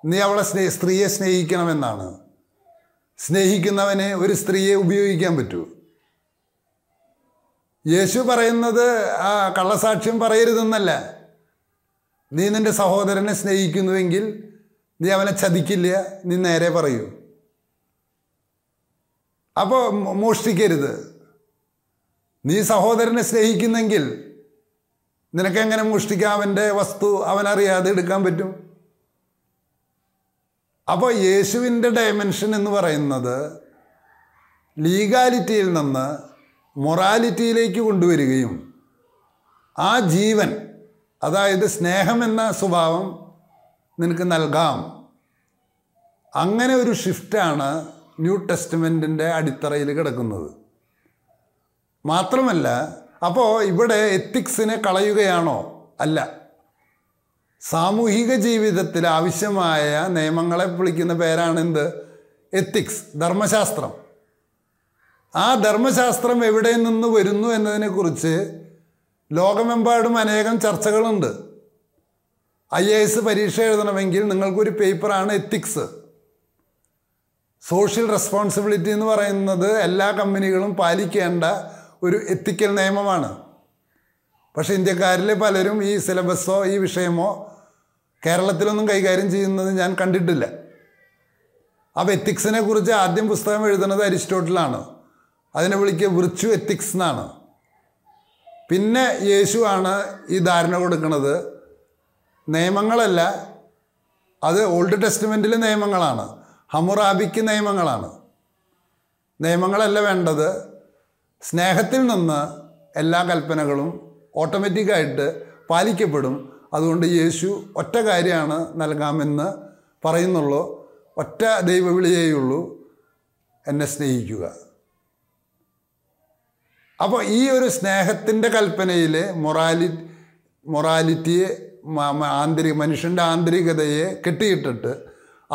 നീ അവളെ സ്നേഹ സ്ത്രീയെ സ്നേഹിക്കണമെന്നാണ് സ്നേഹിക്കുന്നവനെ ഒരു സ്ത്രീയെ ഉപയോഗിക്കാൻ പറ്റൂ യേശു പറയുന്നത് ആ കള്ളസാക്ഷ്യം പറയരുതെന്നല്ല നീ നിൻ്റെ സഹോദരനെ സ്നേഹിക്കുന്നുവെങ്കിൽ നീ അവനെ ചതിക്കില്ല നീ നേരെ പറയൂ അപ്പോൾ മോഷ്ടിക്കരുത് നീ സഹോദരനെ സ്നേഹിക്കുന്നെങ്കിൽ നിനക്കെങ്ങനെ മോഷ്ടിക്കാം അവൻ്റെ വസ്തു അവനറിയാതെ എടുക്കാൻ പറ്റും അപ്പോൾ യേശുവിൻ്റെ ഡയമെൻഷൻ എന്ന് പറയുന്നത് ലീഗാലിറ്റിയിൽ നിന്ന് മൊറാലിറ്റിയിലേക്ക് കൊണ്ടുവരികയും ആ ജീവൻ അതായത് സ്നേഹം എന്ന സ്വഭാവം നിനക്ക് നൽകാം അങ്ങനെ ഒരു ഷിഫ്റ്റാണ് ന്യൂ ടെസ്റ്റ്മെൻറ്റിൻ്റെ അടിത്തറയിൽ കിടക്കുന്നത് മാത്രമല്ല അപ്പോൾ ഇവിടെ എത്തിക്സിനെ കളയുകയാണോ അല്ല സാമൂഹിക ജീവിതത്തിൽ ആവശ്യമായ നിയമങ്ങളെ വിളിക്കുന്ന പേരാണെന്ത് എത്തിക്സ് ധർമ്മശാസ്ത്രം ആ ധർമ്മശാസ്ത്രം എവിടെ നിന്ന് വരുന്നു എന്നതിനെക്കുറിച്ച് ലോകമെമ്പാടും അനേകം ചർച്ചകളുണ്ട് ഐ എ എസ് പരീക്ഷ എഴുതണമെങ്കിൽ നിങ്ങൾക്കൊരു പേപ്പറാണ് എത്തിക്സ് സോഷ്യൽ റെസ്പോൺസിബിലിറ്റി എന്ന് പറയുന്നത് എല്ലാ കമ്പനികളും പാലിക്കേണ്ട ഒരു എത്തിക്കൽ നിയമമാണ് പക്ഷേ ഇന്ത്യക്കാരിലെ പലരും ഈ സിലബസോ ഈ വിഷയമോ കേരളത്തിലൊന്നും കൈകാര്യം ചെയ്യുന്നത് ഞാൻ കണ്ടിട്ടില്ല ആ എത്തിക്സിനെ കുറിച്ച് ആദ്യം പുസ്തകം എഴുതുന്നത് അരിസ്റ്റോട്ടിലാണ് അതിനെ വിളിക്കുക വിർച്വ എത്തിക്സ് എന്നാണ് പിന്നെ യേശുവാണ് ഈ ധാരണ കൊടുക്കുന്നത് നിയമങ്ങളല്ല അത് ഓൾഡ് ടെസ്റ്റ്മെൻറ്റിലെ നിയമങ്ങളാണ് ഹമുറാബിക്ക് നിയമങ്ങളാണ് നിയമങ്ങളല്ല വേണ്ടത് സ്നേഹത്തിൽ നിന്ന് എല്ലാ കൽപ്പനകളും ഓട്ടോമാറ്റിക്കായിട്ട് പാലിക്കപ്പെടും അതുകൊണ്ട് യേശു ഒറ്റ കാര്യമാണ് നൽകാമെന്ന് പറയുന്നുള്ളൂ ഒറ്റ ദൈവവിളിയേ ഉള്ളൂ എന്നെ സ്നേഹിക്കുക അപ്പോൾ ഈ ഒരു സ്നേഹത്തിൻ്റെ കൽപ്പനയിൽ മൊറാലി മൊറാലിറ്റിയെ ആന്തരിക മനുഷ്യൻ്റെ ആന്തരികതയെ കെട്ടിയിട്ടിട്ട്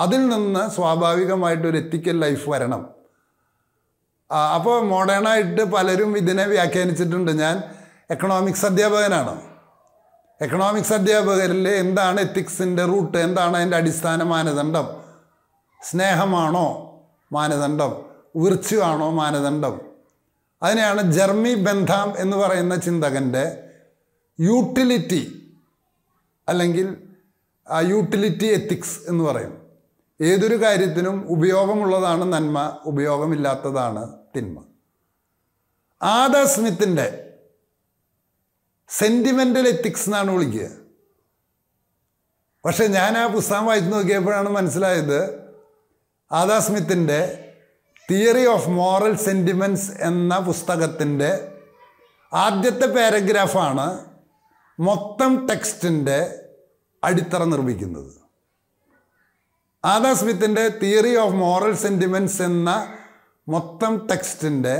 അതിൽ നിന്ന് സ്വാഭാവികമായിട്ടൊരു എത്തിക്കൽ ലൈഫ് വരണം അപ്പോൾ മോഡേണായിട്ട് പലരും ഇതിനെ വ്യാഖ്യാനിച്ചിട്ടുണ്ട് ഞാൻ എക്കണോമിക്സ് അധ്യാപകനാണ് എക്കണോമിക്സ് അധ്യാപകരിൽ എന്താണ് എത്തിക്സിൻ്റെ റൂട്ട് എന്താണ് അതിൻ്റെ അടിസ്ഥാന മാനദണ്ഡം സ്നേഹമാണോ മാനദണ്ഡം വിർച്ചു ആണോ മാനദണ്ഡം അതിനെയാണ് ജർമി ബന്ധാം എന്ന് പറയുന്ന ചിന്തകൻ്റെ യൂട്ടിലിറ്റി അല്ലെങ്കിൽ യൂട്ടിലിറ്റി എത്തിക്സ് എന്ന് പറയും ഏതൊരു കാര്യത്തിനും ഉപയോഗമുള്ളതാണ് നന്മ ഉപയോഗമില്ലാത്തതാണ് തിന്മ ആദാ സ്മിത്തിൻ്റെ സെൻറ്റിമെൻ്റൽ എത്തിക്സ് എന്നാണ് വിളിക്കുക പക്ഷേ ഞാൻ ആ പുസ്തകം വായിച്ചു നോക്കിയപ്പോഴാണ് മനസ്സിലായത് ആദാ സ്മിത്തിൻ്റെ തിയറി ഓഫ് മോറൽ സെൻറ്റിമെൻറ്റ്സ് എന്ന പുസ്തകത്തിൻ്റെ ആദ്യത്തെ പാരഗ്രാഫാണ് മൊത്തം ടെക്സ്റ്റിൻ്റെ അടിത്തറ നിർമ്മിക്കുന്നത് ആദാ സ്മിത്തിൻ്റെ തിയറി ഓഫ് മോറൽ സെൻറ്റിമെൻറ്റ്സ് എന്ന മൊത്തം ടെക്സ്റ്റിൻ്റെ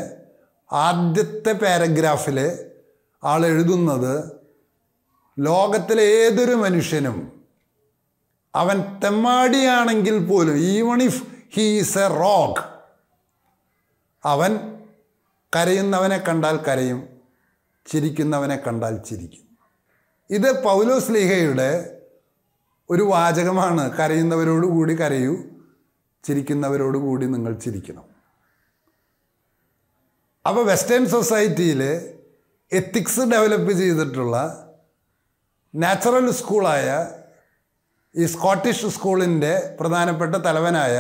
ആദ്യത്തെ പാരഗ്രാഫിൽ ആളെഴുതുന്നത് ലോകത്തിലെ ഏതൊരു മനുഷ്യനും അവൻ തെമ്മാടിയാണെങ്കിൽ പോലും even if he's a rogue അവൻ കരയുന്നവനെ കണ്ടാൽ കരയും ചിരിക്കുന്നവനെ കണ്ടാൽ ചിരിക്കും ഇത് പൗലോസ് ലീഹയുടെ ഒരു വാചകമാണ് കരയുന്നവരോട് കൂടി കരയൂ ചിരിക്കുന്നവരോട് കൂടി നിങ്ങൾ ചിരിക്കണം അപ്പോൾ വെസ്റ്റേൺ സൊസൈറ്റിയിൽ എത്തിക്സ് ഡെവലപ്പ് ചെയ്തിട്ടുള്ള നാച്ചുറൽ സ്കൂളായ ഈ സ്കോട്ടിഷ് സ്കൂളിൻ്റെ പ്രധാനപ്പെട്ട തലവനായ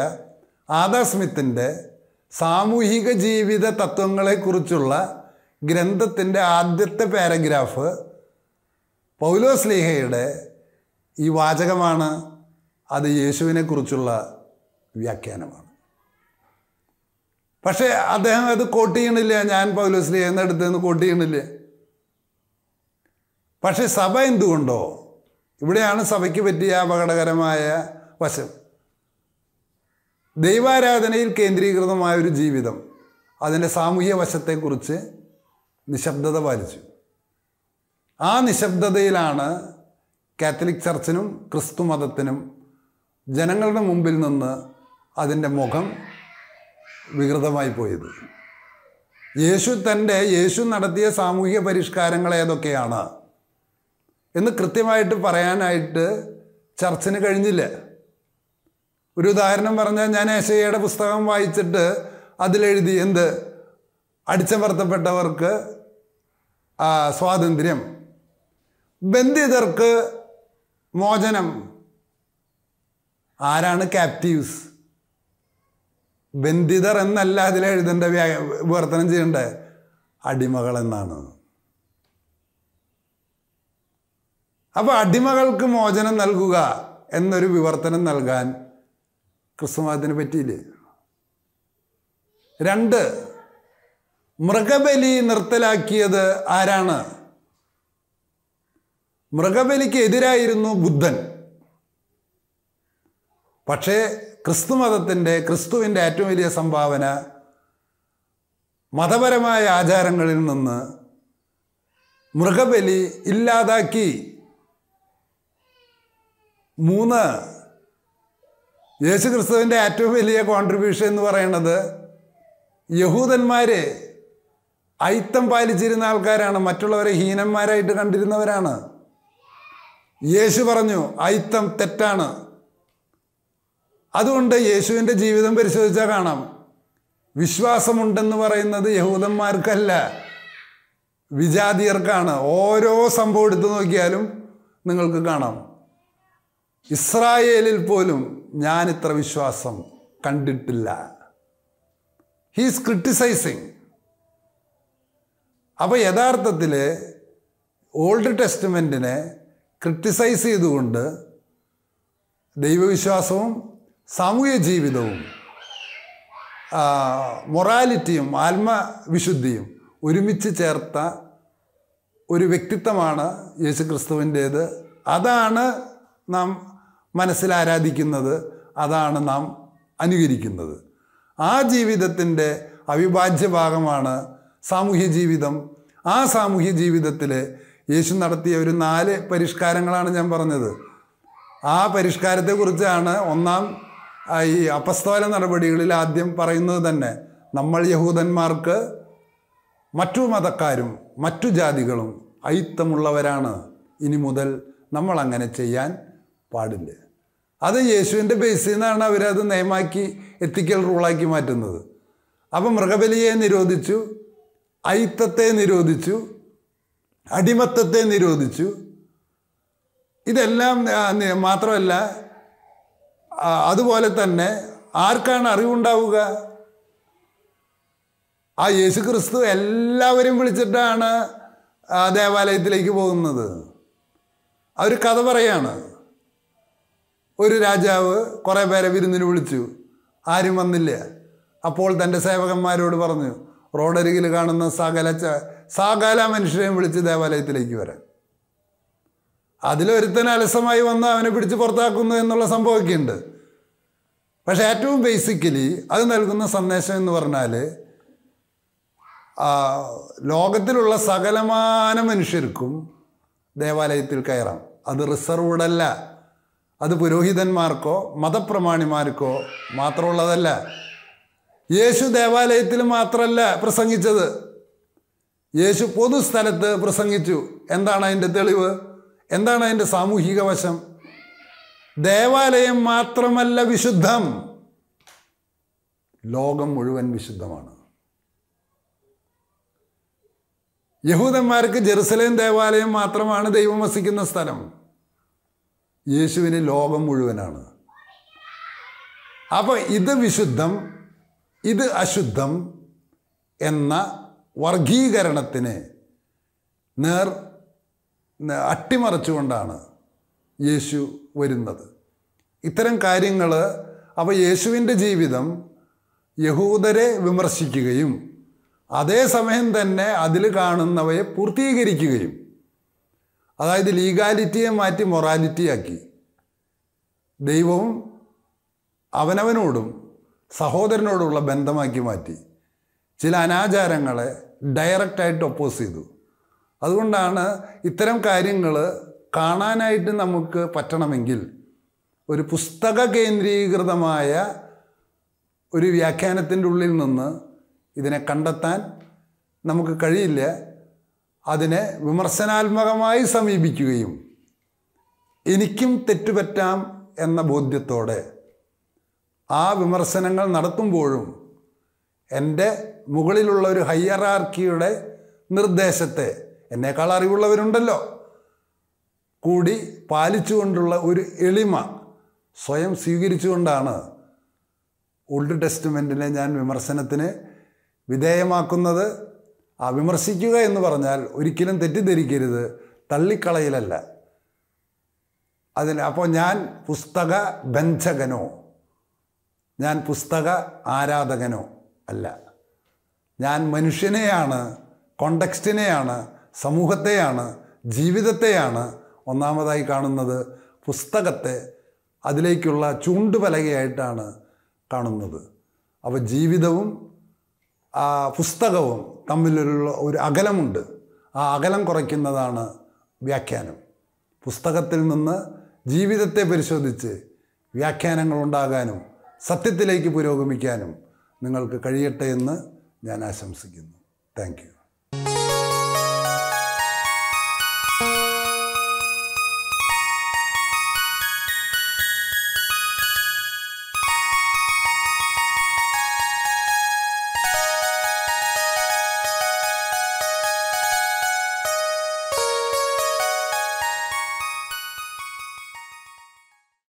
ആദ സ്മിത്തിൻ്റെ സാമൂഹിക ജീവിത തത്വങ്ങളെക്കുറിച്ചുള്ള ഗ്രന്ഥത്തിൻ്റെ ആദ്യത്തെ പാരഗ്രാഫ് പൗലോസ് ലീഹയുടെ ഈ വാചകമാണ് അത് യേശുവിനെക്കുറിച്ചുള്ള വ്യാഖ്യാനമാണ് പക്ഷേ അദ്ദേഹം അത് കോട്ട് ചെയ്യണില്ല ഞാൻ പൗലോസ് നിന്ന് കോട്ട് ചെയ്യണില്ല പക്ഷേ സഭ എന്തുകൊണ്ടോ ഇവിടെയാണ് സഭയ്ക്ക് പറ്റിയ അപകടകരമായ വശം ദൈവാരാധനയിൽ കേന്ദ്രീകൃതമായ ഒരു ജീവിതം അതിൻ്റെ സാമൂഹ്യ വശത്തെക്കുറിച്ച് നിശബ്ദത പാലിച്ചു ആ നിശബ്ദതയിലാണ് കാത്തലിക് ചർച്ചിനും ക്രിസ്തു മതത്തിനും ജനങ്ങളുടെ മുമ്പിൽ നിന്ന് അതിൻ്റെ മുഖം വികൃതമായി പോയത് യേശു തൻ്റെ യേശു നടത്തിയ സാമൂഹിക പരിഷ്കാരങ്ങൾ ഏതൊക്കെയാണ് എന്ന് കൃത്യമായിട്ട് പറയാനായിട്ട് ചർച്ചിന് കഴിഞ്ഞില്ല ഒരു ഉദാഹരണം പറഞ്ഞാൽ ഞാൻ ഏശയ്യയുടെ പുസ്തകം വായിച്ചിട്ട് അതിലെഴുതി എന്ത് അടിച്ചമർത്തപ്പെട്ടവർക്ക് സ്വാതന്ത്ര്യം ബന്ധിതർക്ക് മോചനം ആരാണ് ക്യാപ്റ്റീവ്സ് ബന്ധിതർ എന്നല്ല അതിൽ എഴുതേണ്ട വ്യാ വിവർത്തനം ചെയ്യേണ്ട അടിമകൾ എന്നാണ് അപ്പൊ അടിമകൾക്ക് മോചനം നൽകുക എന്നൊരു വിവർത്തനം നൽകാൻ ക്രിസ്തുമതത്തിന് പറ്റിയില്ലേ രണ്ട് മൃഗബലി നിർത്തലാക്കിയത് ആരാണ് മൃഗബലിക്ക് എതിരായിരുന്നു ബുദ്ധൻ പക്ഷേ ക്രിസ്തുമതത്തിൻ്റെ ക്രിസ്തുവിൻ്റെ ഏറ്റവും വലിയ സംഭാവന മതപരമായ ആചാരങ്ങളിൽ നിന്ന് മൃഗബലി ഇല്ലാതാക്കി മൂന്ന് യേശു ക്രിസ്തുവിൻ്റെ ഏറ്റവും വലിയ കോൺട്രിബ്യൂഷൻ എന്ന് പറയുന്നത് യഹൂദന്മാർ ഐത്തം പാലിച്ചിരുന്ന ആൾക്കാരാണ് മറ്റുള്ളവരെ ഹീനന്മാരായിട്ട് കണ്ടിരുന്നവരാണ് യേശു പറഞ്ഞു ഐത്തം തെറ്റാണ് അതുകൊണ്ട് യേശുവിൻ്റെ ജീവിതം പരിശോധിച്ചാൽ കാണാം വിശ്വാസമുണ്ടെന്ന് പറയുന്നത് യഹൂദന്മാർക്കല്ല വിജാതിയർക്കാണ് ഓരോ സംഭവം എടുത്തു നോക്കിയാലും നിങ്ങൾക്ക് കാണാം ഇസ്രായേലിൽ പോലും ഞാൻ ഇത്ര വിശ്വാസം കണ്ടിട്ടില്ല ഹീസ് ക്രിട്ടിസൈസിങ് അപ്പോൾ യഥാർത്ഥത്തിൽ ഓൾഡ് ടെസ്റ്റ്മെൻറ്റിനെ ക്രിട്ടിസൈസ് ചെയ്തുകൊണ്ട് ദൈവവിശ്വാസവും സാമൂഹ്യ ജീവിതവും മൊറാലിറ്റിയും ആത്മവിശുദ്ധിയും ഒരുമിച്ച് ചേർത്ത ഒരു വ്യക്തിത്വമാണ് യേശു ക്രിസ്തുവിൻ്റേത് അതാണ് നാം മനസ്സിൽ ആരാധിക്കുന്നത് അതാണ് നാം അനുകരിക്കുന്നത് ആ ജീവിതത്തിൻ്റെ അവിഭാജ്യ ഭാഗമാണ് സാമൂഹ്യ ജീവിതം ആ സാമൂഹ്യ ജീവിതത്തിൽ യേശു നടത്തിയ ഒരു നാല് പരിഷ്കാരങ്ങളാണ് ഞാൻ പറഞ്ഞത് ആ പരിഷ്കാരത്തെക്കുറിച്ചാണ് ഒന്നാം ഈ അപസ്തോല നടപടികളിൽ ആദ്യം പറയുന്നത് തന്നെ നമ്മൾ യഹൂദന്മാർക്ക് മറ്റു മതക്കാരും മറ്റു ജാതികളും അയിത്തമുള്ളവരാണ് ഇനി മുതൽ നമ്മൾ അങ്ങനെ ചെയ്യാൻ പാടില്ല അത് യേശുവിൻ്റെ ബേസിൽ നിന്നാണ് അവരത് നിയമാക്കി എത്തിക്കൽ റൂളാക്കി മാറ്റുന്നത് അപ്പം മൃഗബലിയെ നിരോധിച്ചു അയിത്തത്തെ നിരോധിച്ചു അടിമത്തത്തെ നിരോധിച്ചു ഇതെല്ലാം മാത്രമല്ല അതുപോലെ തന്നെ ആർക്കാണ് അറിവുണ്ടാവുക ആ യേശു ക്രിസ്തു എല്ലാവരും വിളിച്ചിട്ടാണ് ദേവാലയത്തിലേക്ക് പോകുന്നത് ആ ഒരു കഥ പറയാണ് ഒരു രാജാവ് കുറേ പേരെ വിരുന്നിന് വിളിച്ചു ആരും വന്നില്ല അപ്പോൾ തൻ്റെ സേവകന്മാരോട് പറഞ്ഞു റോഡരികിൽ കാണുന്ന സകല സകല മനുഷ്യരെയും വിളിച്ച് ദേവാലയത്തിലേക്ക് വരാം അതിലൊരുത്തൻ അലസമായി വന്ന് അവനെ പിടിച്ച് പുറത്താക്കുന്നു എന്നുള്ള സംഭവമൊക്കെ ഉണ്ട് പക്ഷെ ഏറ്റവും ബേസിക്കലി അത് നൽകുന്ന സന്ദേശം എന്ന് പറഞ്ഞാൽ ലോകത്തിലുള്ള സകലമാന മനുഷ്യർക്കും ദേവാലയത്തിൽ കയറാം അത് റിസർവ്ഡല്ല അത് പുരോഹിതന്മാർക്കോ മതപ്രമാണിമാർക്കോ മാത്രമുള്ളതല്ല യേശു ദേവാലയത്തിൽ മാത്രമല്ല പ്രസംഗിച്ചത് യേശു പൊതുസ്ഥലത്ത് പ്രസംഗിച്ചു എന്താണ് അതിൻ്റെ തെളിവ് എന്താണ് അതിൻ്റെ സാമൂഹിക വശം ദേവാലയം മാത്രമല്ല വിശുദ്ധം ലോകം മുഴുവൻ വിശുദ്ധമാണ് യഹൂദന്മാർക്ക് ജെറുസലേം ദേവാലയം മാത്രമാണ് ദൈവം വസിക്കുന്ന സ്ഥലം യേശുവിന് ലോകം മുഴുവനാണ് അപ്പോൾ ഇത് വിശുദ്ധം ഇത് അശുദ്ധം എന്ന വർഗീകരണത്തിന് നേർ അട്ടിമറിച്ചുകൊണ്ടാണ് യേശു വരുന്നത് ഇത്തരം കാര്യങ്ങൾ അവ യേശുവിൻ്റെ ജീവിതം യഹൂദരെ വിമർശിക്കുകയും അതേസമയം തന്നെ അതിൽ കാണുന്നവയെ പൂർത്തീകരിക്കുകയും അതായത് ലീഗാലിറ്റിയെ മാറ്റി മൊറാലിറ്റിയാക്കി ദൈവവും അവനവനോടും സഹോദരനോടുള്ള ബന്ധമാക്കി മാറ്റി ചില അനാചാരങ്ങളെ ഡയറക്റ്റായിട്ട് ഒപ്പോസ് ചെയ്തു അതുകൊണ്ടാണ് ഇത്തരം കാര്യങ്ങൾ കാണാനായിട്ട് നമുക്ക് പറ്റണമെങ്കിൽ ഒരു പുസ്തക കേന്ദ്രീകൃതമായ ഒരു വ്യാഖ്യാനത്തിൻ്റെ ഉള്ളിൽ നിന്ന് ഇതിനെ കണ്ടെത്താൻ നമുക്ക് കഴിയില്ല അതിനെ വിമർശനാത്മകമായി സമീപിക്കുകയും എനിക്കും തെറ്റുപറ്റാം എന്ന ബോധ്യത്തോടെ ആ വിമർശനങ്ങൾ നടത്തുമ്പോഴും എൻ്റെ മുകളിലുള്ള ഒരു ഹയ്യറാർക്കിയുടെ നിർദ്ദേശത്തെ എന്നേക്കാൾ അറിവുള്ളവരുണ്ടല്ലോ കൂടി പാലിച്ചുകൊണ്ടുള്ള ഒരു എളിമ സ്വയം സ്വീകരിച്ചുകൊണ്ടാണ് ഓൾഡ് ടെസ്റ്റ്മെൻറ്റിനെ ഞാൻ വിമർശനത്തിന് വിധേയമാക്കുന്നത് ആ വിമർശിക്കുക എന്ന് പറഞ്ഞാൽ ഒരിക്കലും തെറ്റിദ്ധരിക്കരുത് തള്ളിക്കളയിലല്ല അതിന് അപ്പോൾ ഞാൻ പുസ്തക ബന്ധകനോ ഞാൻ പുസ്തക ആരാധകനോ അല്ല ഞാൻ മനുഷ്യനെയാണ് കോണ്ടക്സ്റ്റിനെയാണ് സമൂഹത്തെയാണ് ജീവിതത്തെയാണ് ഒന്നാമതായി കാണുന്നത് പുസ്തകത്തെ അതിലേക്കുള്ള ചൂണ്ടുപലകയായിട്ടാണ് കാണുന്നത് അപ്പോൾ ജീവിതവും ആ പുസ്തകവും തമ്മിലുള്ള ഒരു അകലമുണ്ട് ആ അകലം കുറയ്ക്കുന്നതാണ് വ്യാഖ്യാനം പുസ്തകത്തിൽ നിന്ന് ജീവിതത്തെ പരിശോധിച്ച് വ്യാഖ്യാനങ്ങൾ ഉണ്ടാകാനും സത്യത്തിലേക്ക് പുരോഗമിക്കാനും നിങ്ങൾക്ക് കഴിയട്ടെ എന്ന് ഞാൻ ആശംസിക്കുന്നു താങ്ക്